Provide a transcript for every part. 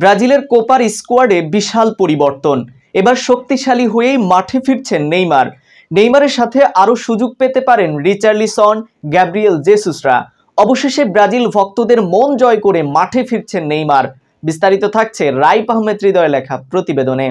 ব্রাজিলের কোপার স্কোয়াডে বিশাল পরিবর্তন এবার শক্তিশালী হয়েই মাঠে ফিরছেন নেইমার নেইমারের সাথে আরও সুযোগ পেতে পারেন রিচার্লিসন গ্যাব্রিয়েল জেসুসরা অবশেষে ব্রাজিল ভক্তদের মন জয় করে মাঠে ফিরছেন নেইমার বিস্তারিত থাকছে রাইপ আহমেদ হৃদয় লেখা প্রতিবেদনে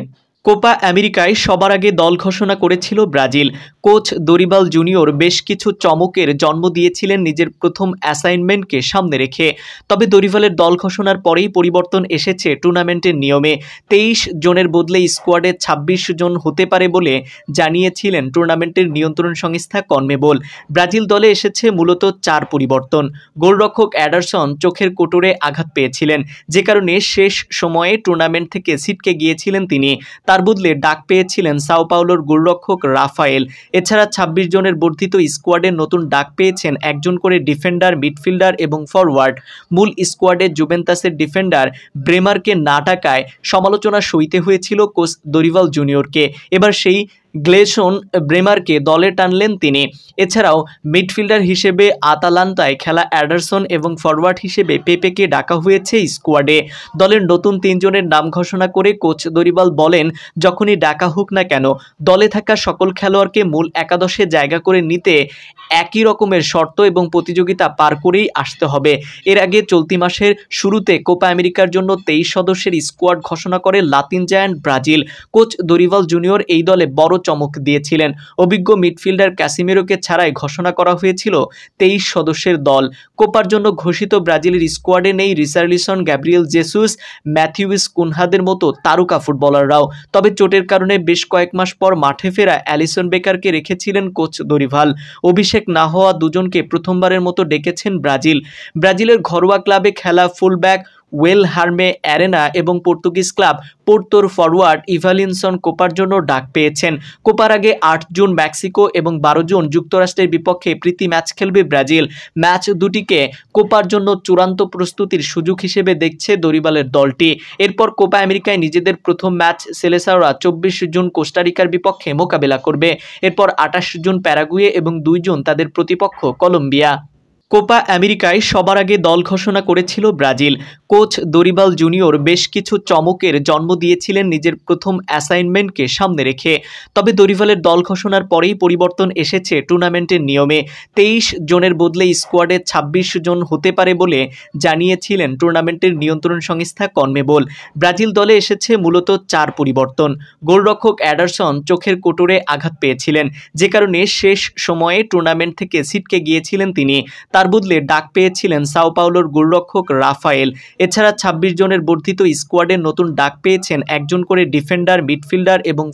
কোপা আমেরিকায় সবার আগে দল ঘোষণা করেছিল ব্রাজিল কোচ দরিবাল জুনিয়র বেশ কিছু চমকের জন্ম দিয়েছিলেন নিজের প্রথম অ্যাসাইনমেন্টকে সামনে রেখে তবে দরিবালের দল ঘোষণার পরেই পরিবর্তন এসেছে টুর্নামেন্টের নিয়মে তেইশ জনের বদলে স্কোয়াডে ২৬ জন হতে পারে বলে জানিয়েছিলেন টুর্নামেন্টের নিয়ন্ত্রণ সংস্থা কনমেবল ব্রাজিল দলে এসেছে মূলত চার পরিবর্তন গোলরক্ষক অ্যাডারসন চোখের কোটরে আঘাত পেয়েছিলেন যে কারণে শেষ সময়ে টুর্নামেন্ট থেকে ছিটকে গিয়েছিলেন তিনি তার তার বদলে ডাক পেয়েছিলেন সাও পাওলোর গোলরক্ষক রাফায়েল এছাড়া ২৬ জনের বর্ধিত স্কোয়াডে নতুন ডাক পেয়েছেন একজন করে ডিফেন্ডার মিডফিল্ডার এবং ফরওয়ার্ড মূল স্কোয়াডে জুভেন্তাসের ডিফেন্ডার ব্রেমারকে না টাকায় সমালোচনা সইতে হয়েছিল কোচ দরিওয়াল জুনিয়রকে এবার সেই গ্লেশন ব্রেমারকে দলে টানলেন তিনি এছাড়াও মিডফিল্ডার হিসেবে আতালান্তায় খেলা অ্যাডারসন এবং ফরওয়ার্ড হিসেবে পেপেকে ডাকা হয়েছে স্কোয়াডে দলের নতুন তিনজনের নাম ঘোষণা করে কোচ দরিবাল বলেন যখনই ডাকা হোক না কেন দলে থাকা সকল খেলোয়াড়কে মূল একাদশে জায়গা করে নিতে একই রকমের শর্ত এবং প্রতিযোগিতা পার করেই আসতে হবে এর আগে চলতি মাসের শুরুতে কোপা আমেরিকার জন্য তেইশ সদস্যের স্কোয়াড ঘোষণা করে Latin giant Brazil coach Dorival Junior এই দলে বড় চমক দিয়েছিলেন অভিজ্ঞ মিডফিল্ডার ক্যাসিমিরোকে ছাড়াই ঘোষণা করা হয়েছিল তেইশ সদস্যের দল কোপার জন্য ঘোষিত ব্রাজিলের স্কোয়াডে নেই রিসার্লিসন গ্যাব্রিয়েল জেসুস ম্যাথিউস কুনহাদের মতো তারকা ফুটবলাররাও তবে চোটের কারণে বেশ কয়েক মাস পর মাঠে ফেরা অ্যালিসন বেকারকে রেখেছিলেন কোচ দরিভাল অভিষেক না হওয়া দুজনকে প্রথমবারের মতো ডেকেছেন ব্রাজিল ব্রাজিলের ঘরোয়া ক্লাবে খেলা ফুলব্যাক ওয়েল হার্মে অ্যারেনা এবং পর্তুগিজ ক্লাব পোর্তোর ফরওয়ার্ড ইভালিনসন কোপার জন্য ডাক পেয়েছেন কোপার আগে আট জুন মেক্সিকো এবং বারো জুন যুক্তরাষ্ট্রের বিপক্ষে প্রীতি ম্যাচ খেলবে ব্রাজিল ম্যাচ দুটিকে কোপার জন্য চূড়ান্ত প্রস্তুতির সুযোগ হিসেবে দেখছে দরিবালের দলটি এরপর কোপা আমেরিকায় নিজেদের প্রথম ম্যাচ সেলেসাওরা চব্বিশ জুন কোস্টারিকার বিপক্ষে মোকাবেলা করবে এরপর আঠাশ জুন প্যারাগুয়ে এবং দুই জুন তাদের প্রতিপক্ষ কলম্বিয়া কোপা আমেরিকায় সবার আগে দল ঘোষণা করেছিল ব্রাজিল কোচ দরিবাল জুনিয়র বেশ কিছু চমকের জন্ম দিয়েছিলেন নিজের প্রথম অ্যাসাইনমেন্টকে সামনে রেখে তবে দরিবালের দল ঘোষণার পরেই পরিবর্তন এসেছে টুর্নামেন্টের নিয়মে তেইশ জনের বদলে স্কোয়াডে ২৬ জন হতে পারে বলে জানিয়েছিলেন টুর্নামেন্টের নিয়ন্ত্রণ সংস্থা কনমেবল ব্রাজিল দলে এসেছে মূলত চার পরিবর্তন গোলরক্ষক অ্যাডারসন চোখের কোটরে আঘাত পেয়েছিলেন যে কারণে শেষ সময়ে টুর্নামেন্ট থেকে সিটকে গিয়েছিলেন তিনি তার বদলে ডাক পেয়েছিলেন সাও পাওলোর গোলরক্ষক রাফায়েল এছাড়া ২৬ জনের বর্ধিত স্কোয়াডে নতুন ডাক পেয়েছেন একজন করে ডিফেন্ডার মিডফিল্ডার এবং